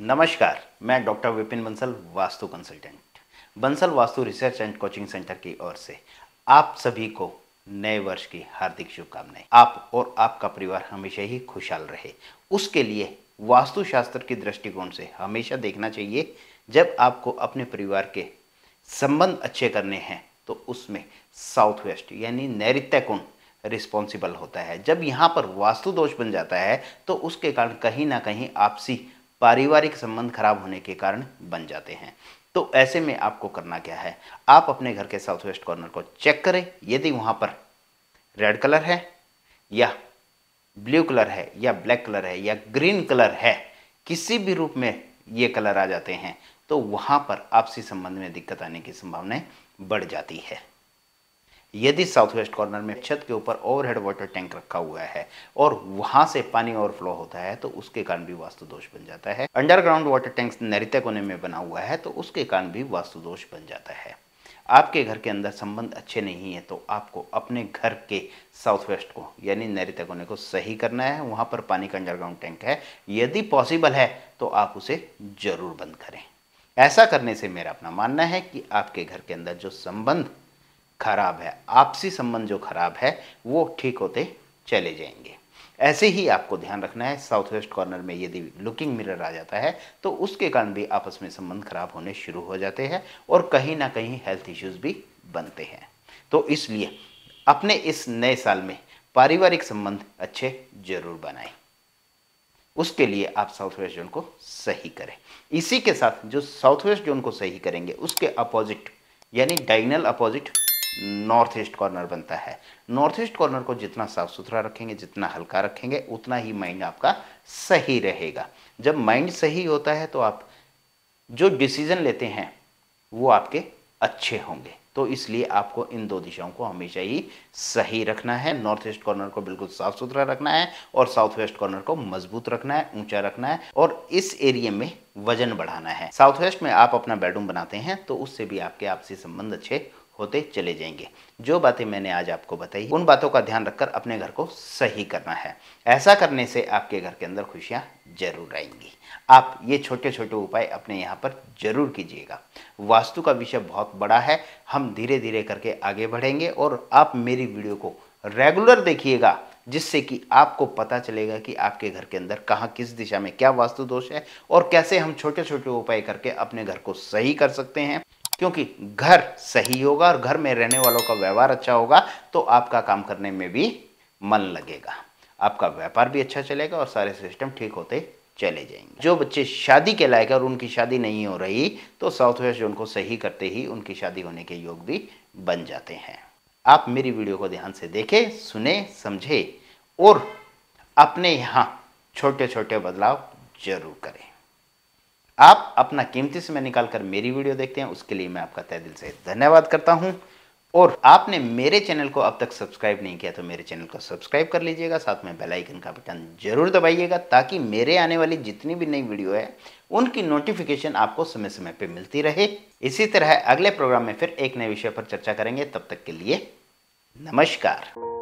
नमस्कार मैं doctor Vipin Bansal Vastu consultant Bansal Vastu research and coaching centre की ओर से आप सभी को नए वर्ष की हार्दिक शुभकामनाएं आप और आपका परिवार हमेशा ही खुशहाल रहे उसके लिए वास्तुशास्त्र के दृष्टिकोण से हमेशा देखना चाहिए जब आपको अपने परिवार के संबंध अच्छे करने हैं तो उसमें साउथ वेस्ट यानी नैरित्य कोण रिस्पॉन्सिबल होता है जब यहाँ पर वास्तु दोष बन जाता है तो उसके कारण कहीं ना कहीं आपसी पारिवारिक संबंध खराब होने के कारण बन जाते हैं तो ऐसे में आपको करना क्या है आप अपने घर के साउथ वेस्ट कॉर्नर को चेक करें यदि वहाँ पर रेड कलर है या ब्लू कलर है या ब्लैक कलर है या ग्रीन कलर है किसी भी रूप में ये कलर आ जाते हैं तो वहाँ पर आपसी संबंध में दिक्कत आने की संभावनाएं बढ़ जाती है यदि साउथ वेस्ट कॉर्नर में छत के ऊपर ओवरहेड वाटर टैंक रखा हुआ है और वहां से पानी ओवरफ्लो होता है तो उसके कारण भी वास्तु दोष बन जाता है अंडरग्राउंड वाटर टैंक नैरिता कोने में बना हुआ है तो उसके कारण भी वास्तु दोष बन जाता है आपके घर के अंदर संबंध अच्छे नहीं है तो आपको अपने घर के साउथ वेस्ट को यानी नैरित कोने को सही करना है वहाँ पर पानी का अंडरग्राउंड टैंक है यदि पॉसिबल है तो आप उसे ज़रूर बंद करें ऐसा करने से मेरा अपना मानना है कि आपके घर के अंदर जो संबंध खराब है आपसी संबंध जो खराब है वो ठीक होते चले जाएंगे ऐसे ही आपको ध्यान रखना है साउथ वेस्ट कॉर्नर में यदि लुकिंग मिरर आ जाता है तो उसके कारण भी आपस में संबंध खराब होने शुरू हो जाते हैं और कहीं ना कहीं हेल्थ इश्यूज भी बनते हैं तो इसलिए अपने इस नए साल में पारिवारिक संबंध अच्छे जरूर बनाएं उसके लिए आप साउथ वेस्ट जोन को सही करें इसी के साथ जो साउथ वेस्ट जोन को सही करेंगे उसके अपोजिट यानी diagonal opposite north east corner बनता है नॉर्थ ईस्ट कॉर्नर को जितना साफ सुथरा रखेंगे जितना हल्का रखेंगे उतना ही माइंड आपका सही रहेगा जब माइंड सही होता है तो आप जो डिसीज़न लेते हैं वो आपके अच्छे होंगे तो इसलिए आपको इन दो दिशाओं को हमेशा ही सही रखना है नॉर्थ ईस्ट कॉर्नर को बिल्कुल साफ सुथरा रखना है और साउथ वेस्ट कॉर्नर को मजबूत रखना है ऊंचा रखना है और इस एरिया में वजन बढ़ाना है साउथ वेस्ट में आप अपना बेडरूम बनाते हैं तो उससे भी आपके आपसी संबंध अच्छे होते चले जाएंगे जो बातें मैंने आज आपको बताई उन बातों का ध्यान रखकर अपने घर को सही करना है ऐसा करने से आपके घर के अंदर खुशियाँ जरूर आएंगी आप ये छोटे छोटे उपाय अपने यहाँ पर जरूर कीजिएगा वास्तु का विषय बहुत बड़ा है हम धीरे धीरे करके आगे बढ़ेंगे और आप मेरी वीडियो को रेगुलर देखिएगा जिससे कि आपको पता चलेगा कि आपके घर के अंदर कहाँ किस दिशा में क्या वास्तु दोष है और कैसे हम छोटे छोटे उपाय करके अपने घर को सही कर सकते हैं क्योंकि घर सही होगा और घर में रहने वालों का व्यवहार अच्छा होगा तो आपका काम करने में भी मन लगेगा आपका व्यापार भी अच्छा चलेगा और सारे सिस्टम ठीक होते चले जाएंगे जो बच्चे शादी के लायक और उनकी शादी नहीं हो रही तो साउथ वेस्ट जोन को सही करते ही उनकी शादी होने के योग भी बन जाते हैं आप मेरी वीडियो को ध्यान से देखें सुने समझे और अपने यहाँ छोटे छोटे बदलाव जरूर करें आप अपना कीमती समय निकालकर मेरी वीडियो देखते हैं उसके लिए मैं आपका तय दिल से धन्यवाद करता हूँ और आपने मेरे चैनल को अब तक सब्सक्राइब नहीं किया तो मेरे चैनल को सब्सक्राइब कर लीजिएगा साथ में बेल आइकन का बटन जरूर दबाइएगा ताकि मेरे आने वाली जितनी भी नई वीडियो है उनकी नोटिफिकेशन आपको समय समय पर मिलती रहे इसी तरह अगले प्रोग्राम में फिर एक नए विषय पर चर्चा करेंगे तब तक के लिए नमस्कार